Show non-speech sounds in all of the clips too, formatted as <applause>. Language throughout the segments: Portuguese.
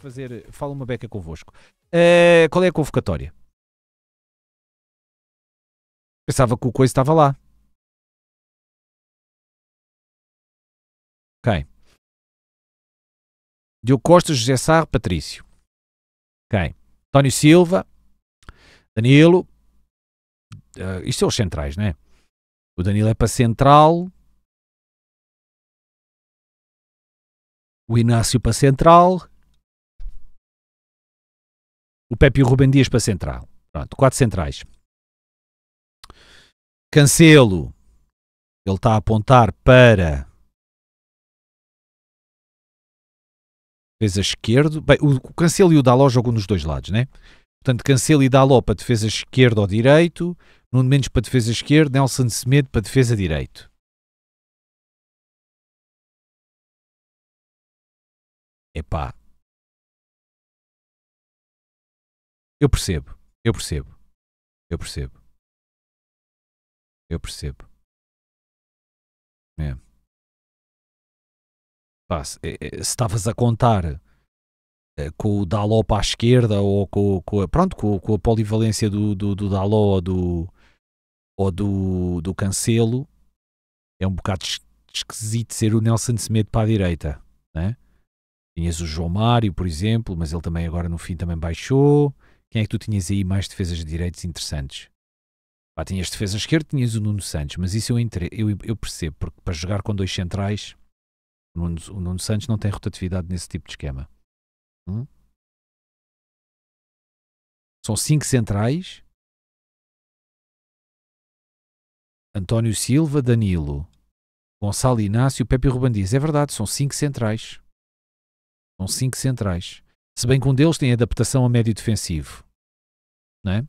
fazer. Fala uma beca convosco. Uh, qual é a convocatória? Pensava que o Coisa estava lá. Ok. Diogo Costa, José Sarro, Patrício. Ok. António Silva, Danilo. Uh, isto são os centrais, não é? O Danilo é para central. O Inácio para central o Pepe e o Rubem Dias para central. Pronto, quatro centrais. Cancelo, ele está a apontar para defesa esquerdo. Bem, o Cancelo e o Daló jogam nos dois lados, né? Portanto, Cancelo e Daló para defesa esquerda ou direito, Nuno Mendes para defesa esquerda, Nelson Semedo para defesa direito. Epá, Eu percebo, eu percebo, eu percebo. Eu percebo. É. Pá, se, é, é, estavas a contar eh, com o Daló para a esquerda ou com, com a, pronto, com, com, a polivalência do, do, do Daló ou do, ou do, do Cancelo, é um bocado esquisito ser o Nelson Semedo para a direita, né? Tinhas o João Mário, por exemplo, mas ele também agora no fim também baixou. Quem é que tu tinhas aí mais defesas de direitos interessantes? Pá, tinhas defesa esquerda, tinhas o Nuno Santos, mas isso eu, entre, eu, eu percebo, porque para jogar com dois centrais, o Nuno, o Nuno Santos não tem rotatividade nesse tipo de esquema. Hum? São cinco centrais. António Silva, Danilo, Gonçalo Inácio, Pepe Rubandiz. É verdade, são cinco centrais. São cinco centrais. Se bem que um deles tem adaptação a médio defensivo. Não é?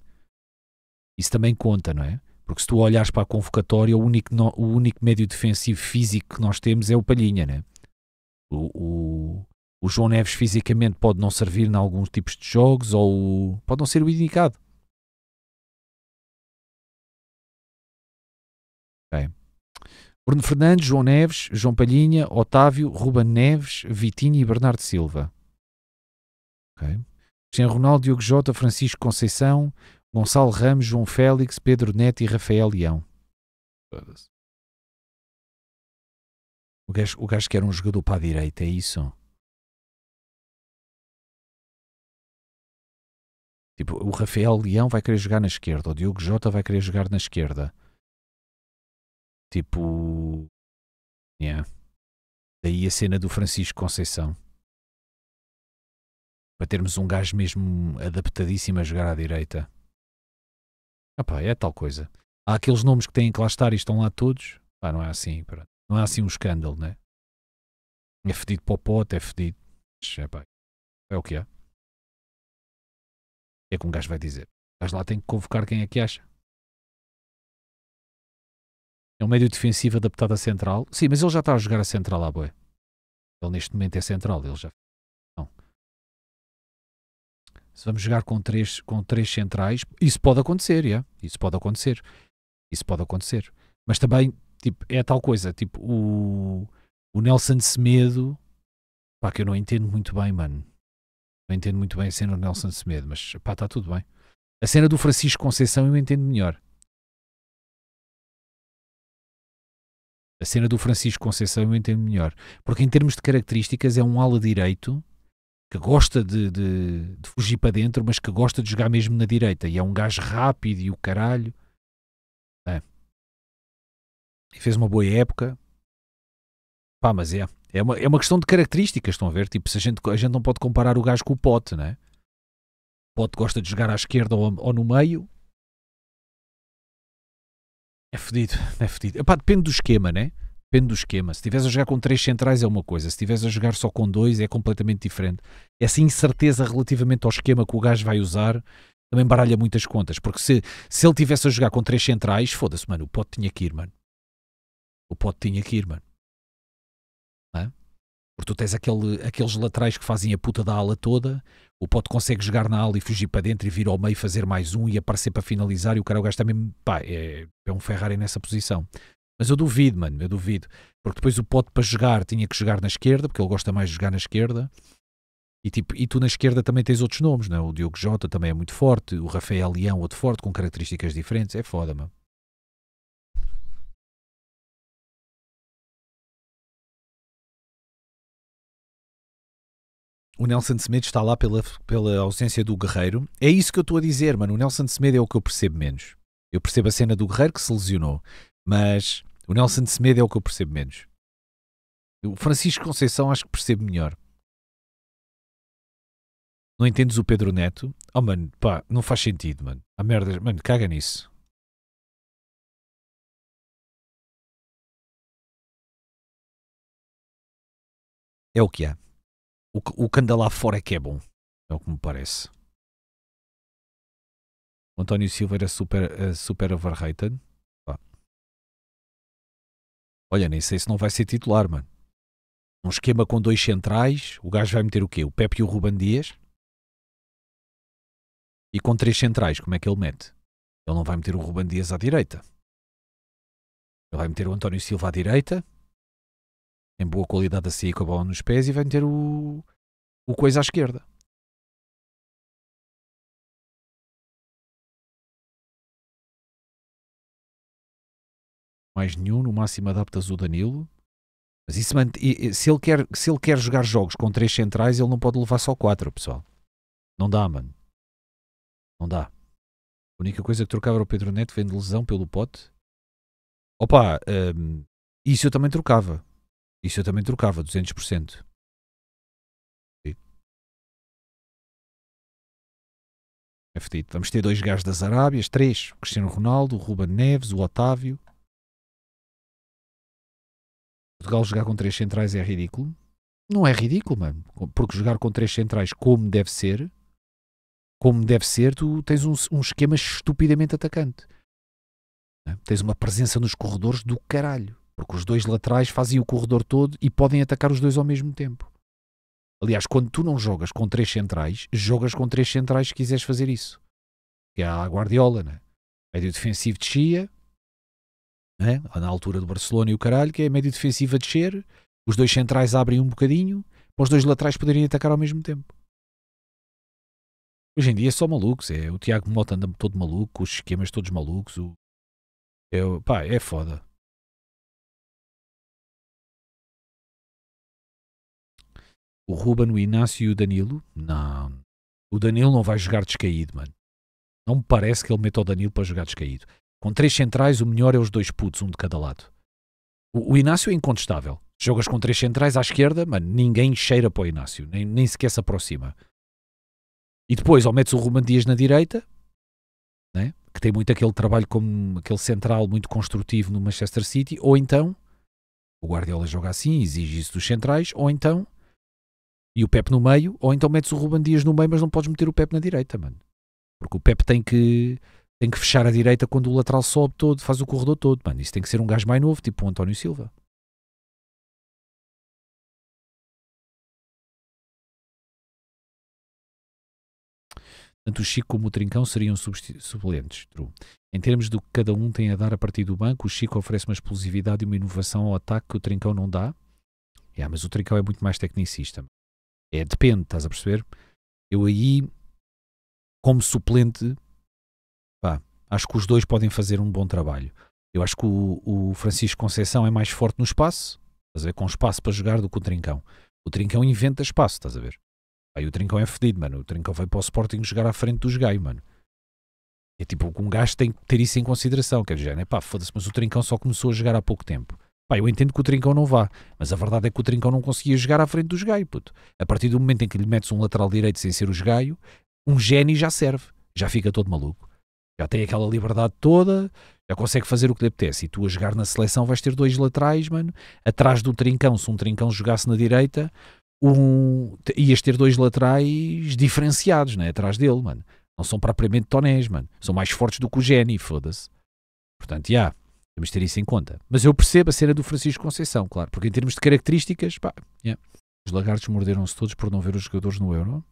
Isso também conta, não é? Porque se tu olhares para a convocatória, o único, no, o único médio defensivo físico que nós temos é o Palhinha, né? O, o, o, João Neves fisicamente pode não servir em alguns tipos de jogos ou pode não ser o indicado. Bruno Fernandes, João Neves, João Palhinha, Otávio, Ruben Neves, Vitinho e Bernardo Silva. Okay? Cristiano Ronaldo, Diogo Jota, Francisco Conceição, Gonçalo Ramos, João Félix, Pedro Neto e Rafael Leão. O gajo, o gajo um jogador para a direita, é isso? Tipo, o Rafael Leão vai querer jogar na esquerda, o Diogo Jota vai querer jogar na esquerda. Tipo. Yeah. Daí a cena do Francisco Conceição para termos um gajo mesmo adaptadíssimo a jogar à direita. Opá, é tal coisa. Há aqueles nomes que têm que lá estar e estão lá todos. Pá, não é assim, pronto. não é assim um escândalo, né? É fedido para o pote, é fedido. Epá, é o que é. É como um gajo vai dizer. Mas lá tem que convocar quem é que acha. É um médio defensivo adaptado a central. Sim, mas ele já está a jogar a central lá, boé. Ele neste momento é central, ele já se vamos jogar com três, com três centrais, isso pode acontecer, yeah, isso pode acontecer. Isso pode acontecer. Mas também, tipo, é tal coisa, tipo, o, o Nelson Semedo, pá, que eu não entendo muito bem, mano. Não entendo muito bem a cena do Nelson Semedo, mas pá, está tudo bem. A cena do Francisco Conceição eu entendo melhor. A cena do Francisco Conceição eu entendo melhor. Porque em termos de características é um ala direito que gosta de, de, de, fugir para dentro, mas que gosta de jogar mesmo na direita. E é um gajo rápido e o caralho. É. E fez uma boa época. Pá, mas é. É uma, é uma questão de características, estão a ver? Tipo, se a gente, a gente não pode comparar o gajo com o Pote, né? O Pote gosta de jogar à esquerda ou, ou no meio. É fedido, <laughs> é fedido. Epá, depende do esquema, né? Depende do esquema. Se estiveres a jogar com três centrais é uma coisa, se estiveres a jogar só com dois é completamente diferente. Essa incerteza relativamente ao esquema que o gajo vai usar também baralha muitas contas, porque se, se ele tivesse a jogar com três centrais, foda-se, mano, o Pote tinha que ir, mano. O Pote tinha que ir, mano. Não é? Porque tu tens aquele, aqueles laterais que fazem a puta da ala toda, o Pote consegue jogar na ala e fugir para dentro e vir ao meio fazer mais um e aparecer para finalizar e o cara o gajo também, pá, é, é um Ferrari nessa posição. Mas eu duvido, mano, eu duvido. Porque depois o pote para jogar tinha que jogar na esquerda, porque ele gosta mais de jogar na esquerda. E, tipo, e tu na esquerda também tens outros nomes, não é? O Diogo Jota também é muito forte, o Rafael Leão, outro forte, com características diferentes. É foda, mano. O Nelson Semedo está lá pela, pela ausência do Guerreiro. É isso que eu estou a dizer, mano. O Nelson Semedo é o que eu percebo menos. Eu percebo a cena do Guerreiro que se lesionou. Mas o Nelson de Semedo é o que eu percebo menos. O Francisco Conceição acho que percebo melhor. Não entendes o Pedro Neto? Oh, mano, pá, não faz sentido, mano. A merda, mano, caga nisso. É o que há. O, o que anda lá fora é que é bom. É o que me parece. António Silva era super, uh, super overrated. Olha, nem sei se não vai ser titular, mano. Um esquema com dois centrais, o gajo vai meter o quê? O Pepe e o Ruban Dias? E com três centrais, como é que ele mete? Ele não vai meter o Ruban Dias à direita. Ele vai meter o António Silva à direita, em boa qualidade assim, sair com a bola nos pés, e vai meter o, o Coisa à esquerda. mais nenhum, no máximo adaptas o Danilo. Mas isso se ele quer, se ele quer jogar jogos com três centrais, ele não pode levar só quatro, pessoal. Não dá, mano. Não dá. A única coisa que trocava era o Pedro Neto vendo lesão pelo pote. Opa, um, isso eu também trocava. Isso eu também trocava, 200%. É fedido. Vamos ter dois gajos das Arábias, três. O Cristiano Ronaldo, o Ruben Neves, o Otávio. Portugal jogar com três centrais é ridículo. Não é ridículo, mano. Porque jogar com três centrais como deve ser, como deve ser, tu tens um, um esquema estupidamente atacante. É? Tens uma presença nos corredores do caralho. Porque os dois laterais fazem o corredor todo e podem atacar os dois ao mesmo tempo. Aliás, quando tu não jogas com três centrais, jogas com três centrais se quiseres fazer isso. Que é a Guardiola, né? Médio defensivo de Chia, né? na altura do Barcelona e o caralho, que é a média defensiva descer, os dois centrais abrem um bocadinho, para os dois laterais poderem atacar ao mesmo tempo. Hoje em dia é só malucos, é. O Tiago Mota anda todo maluco, os esquemas todos malucos. O... É, pá, é foda. O Ruben, o Inácio e o Danilo. Não. O Danilo não vai jogar descaído, mano. Não me parece que ele meta o Danilo para jogar descaído. Com três centrais, o melhor é os dois putos, um de cada lado. O, o Inácio é incontestável. Jogas com três centrais à esquerda, mano, ninguém cheira para o Inácio, nem, nem sequer se aproxima. E depois, ou metes o Ruben Dias na direita, né? que tem muito aquele trabalho como aquele central muito construtivo no Manchester City, ou então o Guardiola joga assim, exige isso dos centrais, ou então e o Pep no meio, ou então metes o Ruben Dias no meio, mas não podes meter o Pep na direita, mano. Porque o Pep tem que tem que fechar a direita quando o lateral sobe todo, faz o corredor todo. Mano, isso tem que ser um gajo mais novo, tipo o António Silva. Tanto o Chico como o Trincão seriam suplentes. True. Em termos do que cada um tem a dar a partir do banco, o Chico oferece uma explosividade e uma inovação ao ataque que o Trincão não dá. Yeah, mas o Trincão é muito mais tecnicista. É, depende, estás a perceber? Eu aí, como suplente, Pá, acho que os dois podem fazer um bom trabalho. Eu acho que o, o Francisco Conceição é mais forte no espaço, estás a ver, com espaço para jogar do que o Trincão. O Trincão inventa espaço, estás a ver? Aí o Trincão é fedido, mano. O Trincão vai para o Sporting jogar à frente dos gaio, mano. É tipo, um gajo tem que ter isso em consideração. Quer dizer, né? pá, foda-se, mas o Trincão só começou a jogar há pouco tempo. Pá, eu entendo que o Trincão não vá, mas a verdade é que o Trincão não conseguia jogar à frente dos gaio, puto. A partir do momento em que lhe metes um lateral direito sem ser os gaio, um gênio já serve, já fica todo maluco já tem aquela liberdade toda, já consegue fazer o que lhe apetece. E tu a jogar na seleção vais ter dois laterais, mano, atrás do trincão. Se um trincão jogasse na direita, um, ias ter dois laterais diferenciados, né? Atrás dele, mano. Não são propriamente tonés, mano. São mais fortes do que o Geni, foda-se. Portanto, já. Yeah, temos de ter isso em conta. Mas eu percebo a cena do Francisco Conceição, claro. Porque em termos de características, pá, yeah. Os lagartos morderam-se todos por não ver os jogadores no Euro.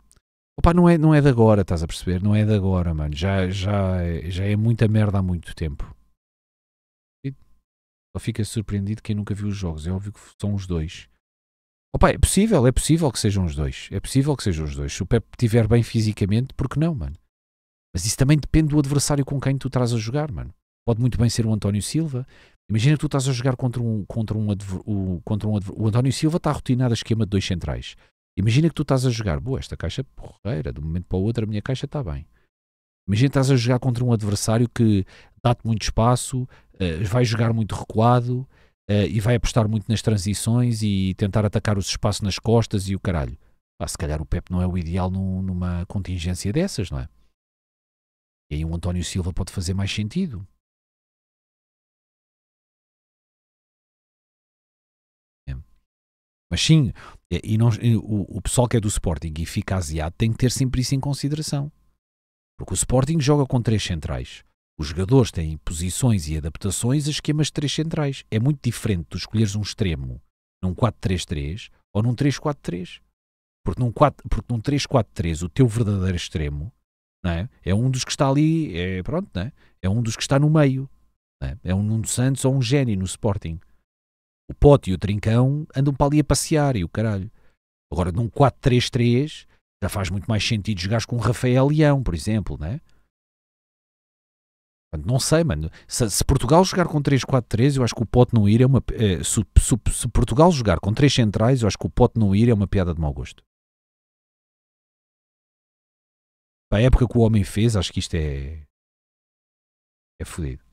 Opa, não é, não é de agora, estás a perceber? Não é de agora, mano. Já, já, já é muita merda há muito tempo. só fica surpreendido quem nunca viu os jogos. É óbvio que são os dois. Opa, é possível, é possível que sejam os dois. É possível que sejam os dois. Se o Pep estiver bem fisicamente, por que não, mano? Mas isso também depende do adversário com quem tu estás a jogar, mano. Pode muito bem ser o António Silva. Imagina que tu estás a jogar contra um. Contra um, adver, o, contra um adver, o António Silva está rotinado a esquema de dois centrais. Imagina que tu estás a jogar, boa, esta caixa é porreira, de um momento para o outro a minha caixa está bem. Imagina que estás a jogar contra um adversário que dá-te muito espaço, uh, vai jogar muito recuado uh, e vai apostar muito nas transições e tentar atacar os espaços nas costas e o caralho. Ah, se calhar o Pep não é o ideal num, numa contingência dessas, não é? E aí o António Silva pode fazer mais sentido. Mas sim, e não, o, o pessoal que é do Sporting e fica aziado tem que ter sempre isso em consideração. Porque o Sporting joga com três centrais. Os jogadores têm posições e adaptações a esquemas de três centrais. É muito diferente de escolheres um extremo num 4-3-3 ou num 3-4-3. Porque num, 3-4-3 o teu verdadeiro extremo é? é? um dos que está ali, é, pronto, é? é? um dos que está no meio. É? é um Nuno Santos ou um gênio no Sporting o Pote e o Trincão andam para ali a passear e o caralho. Agora, num 4-3-3, já faz muito mais sentido jogar com o Rafael Leão, por exemplo, né? Não sei, mano. Se, se Portugal jogar com 3-4-3, eu acho que o Pote não ir é uma. Eh, se, se, se, Portugal jogar com 3 centrais, eu acho que o Pote não ir é uma piada de mau gosto. Para a época que o homem fez, acho que isto é. é fodido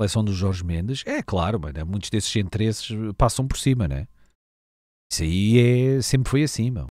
seleção do Jorge Mendes, é claro, mano, né, muitos desses interesses passam por cima, né? Isso aí é, sempre foi assim, mano.